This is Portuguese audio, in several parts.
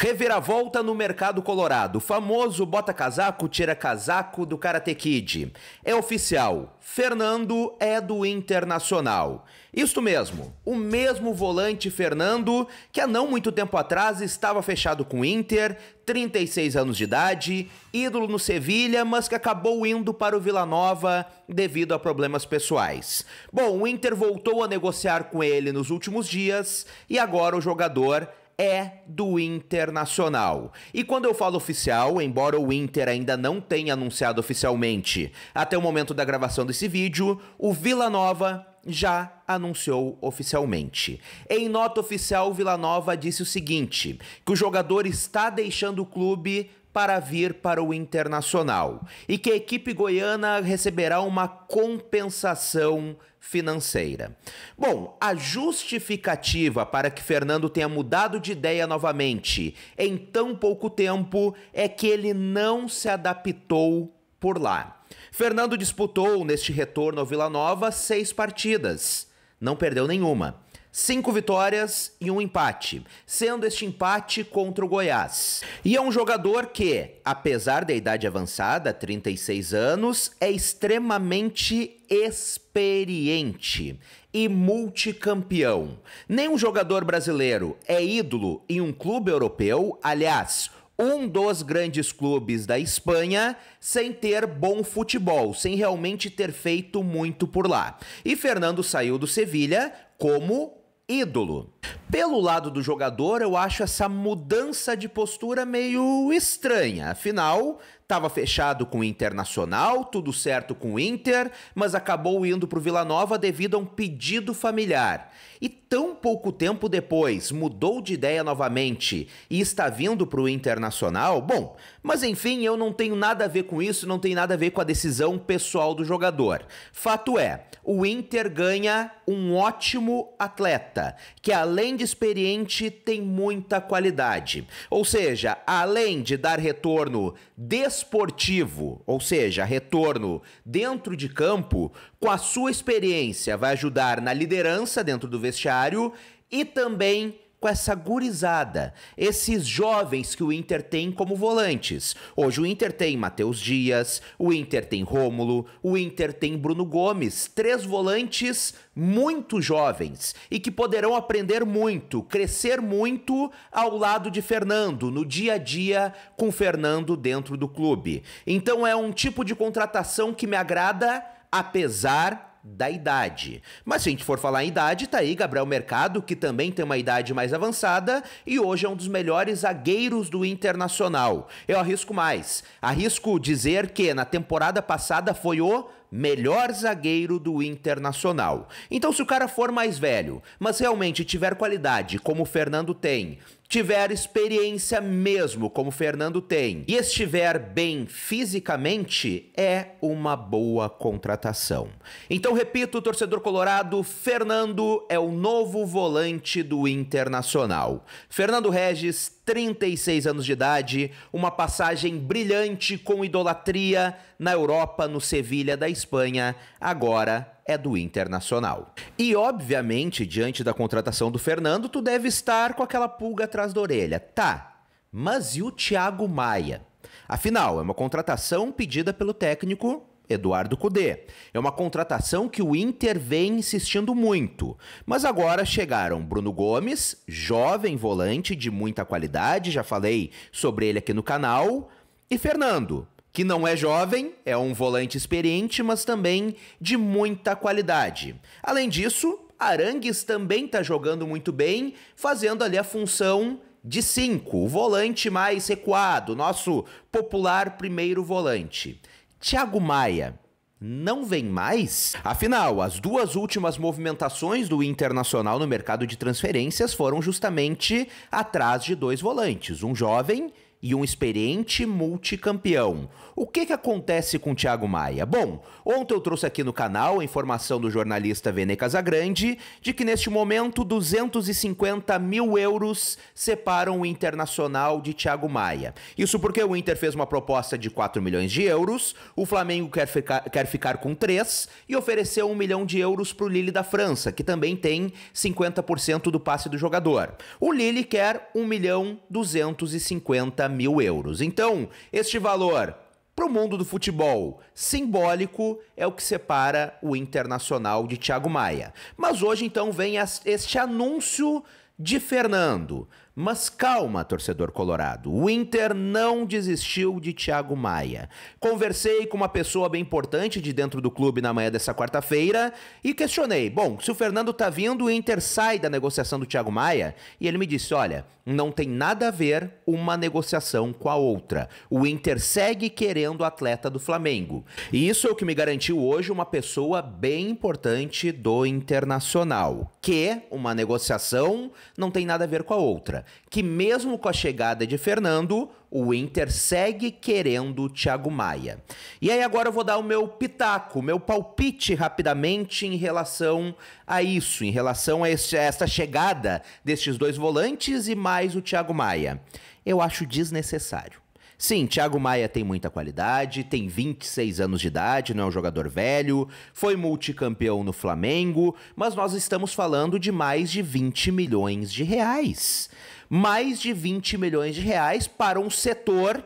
Reviravolta no mercado colorado. Famoso bota casaco, tira casaco do Karate Kid. É oficial. Fernando é do Internacional. Isto mesmo, o mesmo volante Fernando que há não muito tempo atrás estava fechado com o Inter, 36 anos de idade, ídolo no Sevilha, mas que acabou indo para o Vila Nova devido a problemas pessoais. Bom, o Inter voltou a negociar com ele nos últimos dias e agora o jogador é do Internacional. E quando eu falo oficial, embora o Inter ainda não tenha anunciado oficialmente, até o momento da gravação desse vídeo, o Vila Nova já anunciou oficialmente. Em nota oficial, o Vila Nova disse o seguinte: que o jogador está deixando o clube para vir para o Internacional e que a equipe goiana receberá uma compensação financeira. Bom, a justificativa para que Fernando tenha mudado de ideia novamente em tão pouco tempo é que ele não se adaptou por lá. Fernando disputou neste retorno ao Vila Nova seis partidas, não perdeu nenhuma. Cinco vitórias e um empate, sendo este empate contra o Goiás. E é um jogador que, apesar da idade avançada, 36 anos, é extremamente experiente e multicampeão. Nenhum jogador brasileiro é ídolo em um clube europeu, aliás, um dos grandes clubes da Espanha sem ter bom futebol, sem realmente ter feito muito por lá. E Fernando saiu do Sevilha como ídolo. Pelo lado do jogador, eu acho essa mudança de postura meio estranha. Afinal, estava fechado com o Internacional, tudo certo com o Inter, mas acabou indo para o Vila Nova devido a um pedido familiar. E tão pouco tempo depois mudou de ideia novamente e está vindo para o Internacional. Bom, mas enfim, eu não tenho nada a ver com isso, não tem nada a ver com a decisão pessoal do jogador. Fato é, o Inter ganha um ótimo atleta, que é além além de experiente, tem muita qualidade. Ou seja, além de dar retorno desportivo, ou seja, retorno dentro de campo, com a sua experiência vai ajudar na liderança dentro do vestiário e também com essa gurizada, esses jovens que o Inter tem como volantes. Hoje o Inter tem Matheus Dias, o Inter tem Rômulo, o Inter tem Bruno Gomes, três volantes muito jovens e que poderão aprender muito, crescer muito ao lado de Fernando, no dia a dia com Fernando dentro do clube. Então é um tipo de contratação que me agrada apesar da idade. Mas se a gente for falar em idade, tá aí Gabriel Mercado, que também tem uma idade mais avançada e hoje é um dos melhores zagueiros do Internacional. Eu arrisco mais. Arrisco dizer que na temporada passada foi o melhor zagueiro do Internacional. Então, se o cara for mais velho, mas realmente tiver qualidade, como o Fernando tem, tiver experiência mesmo, como Fernando tem, e estiver bem fisicamente, é uma boa contratação. Então, repito, torcedor colorado, Fernando é o novo volante do Internacional. Fernando Regis 36 anos de idade, uma passagem brilhante com idolatria na Europa, no Sevilha da Espanha, agora é do Internacional. E obviamente, diante da contratação do Fernando, tu deve estar com aquela pulga atrás da orelha. Tá, mas e o Thiago Maia? Afinal, é uma contratação pedida pelo técnico Eduardo Cudê. É uma contratação que o Inter vem insistindo muito. Mas agora chegaram Bruno Gomes, jovem volante de muita qualidade, já falei sobre ele aqui no canal, e Fernando, que não é jovem, é um volante experiente, mas também de muita qualidade. Além disso, Arangues também está jogando muito bem, fazendo ali a função de 5, o volante mais recuado, nosso popular primeiro volante. Thiago Maia, não vem mais? Afinal, as duas últimas movimentações do Internacional no mercado de transferências foram justamente atrás de dois volantes, um jovem e um experiente multicampeão. O que, que acontece com o Thiago Maia? Bom, ontem eu trouxe aqui no canal a informação do jornalista Vene Casagrande de que neste momento 250 mil euros separam o Internacional de Thiago Maia. Isso porque o Inter fez uma proposta de 4 milhões de euros, o Flamengo quer ficar, quer ficar com 3 e ofereceu 1 milhão de euros para o Lille da França, que também tem 50% do passe do jogador. O Lille quer 1 milhão 250 mil euros. Então, este valor para o mundo do futebol. Simbólico é o que separa o Internacional de Thiago Maia. Mas hoje então vem este anúncio de Fernando. Mas calma, torcedor colorado. O Inter não desistiu de Thiago Maia. Conversei com uma pessoa bem importante de dentro do clube na manhã dessa quarta-feira e questionei: bom, se o Fernando tá vindo, o Inter sai da negociação do Thiago Maia? E ele me disse: olha, não tem nada a ver uma negociação com a outra. O Inter segue querendo o atleta do Flamengo. E isso é o que me garantiu hoje uma pessoa bem importante do Internacional, que uma negociação não tem nada a ver com a outra que mesmo com a chegada de Fernando, o Inter segue querendo o Thiago Maia. E aí agora eu vou dar o meu pitaco, meu palpite rapidamente em relação a isso, em relação a, este, a esta chegada destes dois volantes e mais o Thiago Maia. Eu acho desnecessário. Sim, Thiago Maia tem muita qualidade, tem 26 anos de idade, não é um jogador velho, foi multicampeão no Flamengo, mas nós estamos falando de mais de 20 milhões de reais mais de 20 milhões de reais para um setor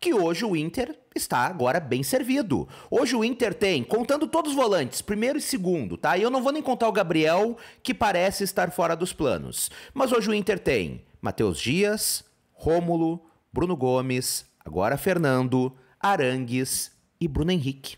que hoje o Inter está agora bem servido. Hoje o Inter tem, contando todos os volantes, primeiro e segundo, tá? E eu não vou nem contar o Gabriel, que parece estar fora dos planos. Mas hoje o Inter tem Matheus Dias, Rômulo, Bruno Gomes, agora Fernando, Arangues e Bruno Henrique.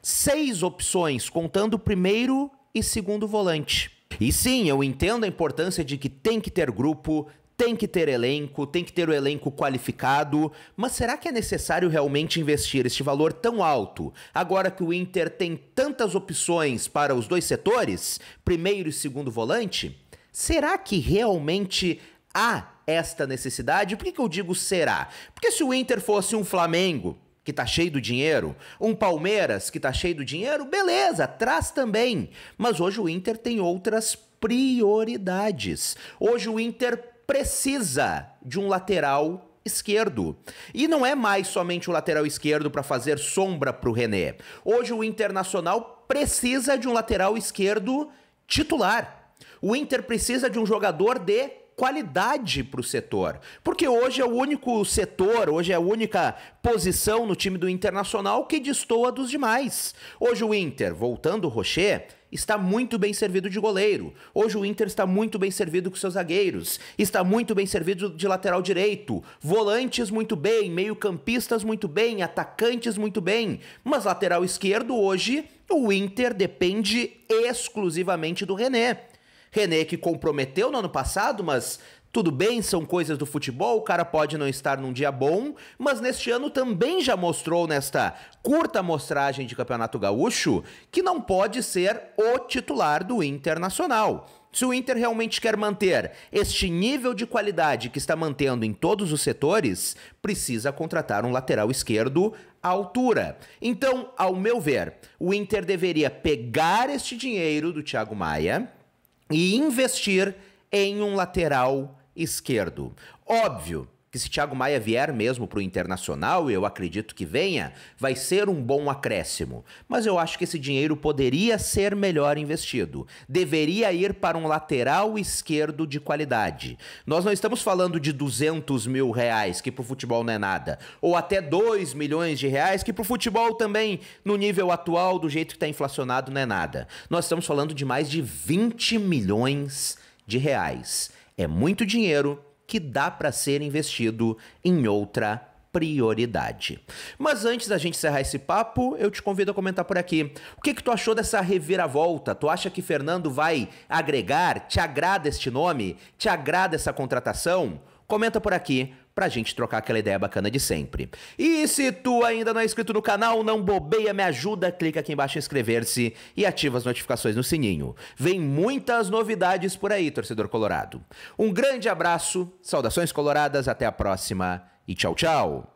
Seis opções, contando primeiro e segundo volante. E sim, eu entendo a importância de que tem que ter grupo, tem que ter elenco, tem que ter o elenco qualificado, mas será que é necessário realmente investir este valor tão alto? Agora que o Inter tem tantas opções para os dois setores, primeiro e segundo volante, será que realmente há esta necessidade? Por que, que eu digo será? Porque se o Inter fosse um Flamengo, que está cheio do dinheiro, um Palmeiras que está cheio do dinheiro, beleza, traz também. Mas hoje o Inter tem outras prioridades. Hoje o Inter precisa de um lateral esquerdo. E não é mais somente o lateral esquerdo para fazer sombra para o René. Hoje o Internacional precisa de um lateral esquerdo titular. O Inter precisa de um jogador de qualidade para o setor. Porque hoje é o único setor, hoje é a única posição no time do Internacional que destoa dos demais. Hoje o Inter, voltando o Rocher, está muito bem servido de goleiro. Hoje o Inter está muito bem servido com seus zagueiros. Está muito bem servido de lateral direito. Volantes muito bem, meio-campistas muito bem, atacantes muito bem. Mas lateral esquerdo hoje, o Inter depende exclusivamente do René. René que comprometeu no ano passado, mas tudo bem, são coisas do futebol, o cara pode não estar num dia bom, mas neste ano também já mostrou nesta curta amostragem de Campeonato Gaúcho que não pode ser o titular do Internacional. Se o Inter realmente quer manter este nível de qualidade que está mantendo em todos os setores, precisa contratar um lateral esquerdo à altura. Então, ao meu ver, o Inter deveria pegar este dinheiro do Thiago Maia, e investir em um lateral esquerdo. Óbvio que se Thiago Maia vier mesmo para o Internacional, eu acredito que venha, vai ser um bom acréscimo. Mas eu acho que esse dinheiro poderia ser melhor investido. Deveria ir para um lateral esquerdo de qualidade. Nós não estamos falando de 200 mil reais, que para o futebol não é nada, ou até 2 milhões de reais, que para o futebol também, no nível atual, do jeito que está inflacionado, não é nada. Nós estamos falando de mais de 20 milhões de reais. É muito dinheiro que dá para ser investido em outra prioridade. Mas antes da gente encerrar esse papo, eu te convido a comentar por aqui. O que que tu achou dessa reviravolta? Tu acha que Fernando vai agregar? Te agrada este nome? Te agrada essa contratação? Comenta por aqui pra gente trocar aquela ideia bacana de sempre. E se tu ainda não é inscrito no canal, não bobeia, me ajuda, clica aqui embaixo em inscrever-se e ativa as notificações no sininho. Vem muitas novidades por aí, torcedor colorado. Um grande abraço, saudações coloradas, até a próxima e tchau, tchau!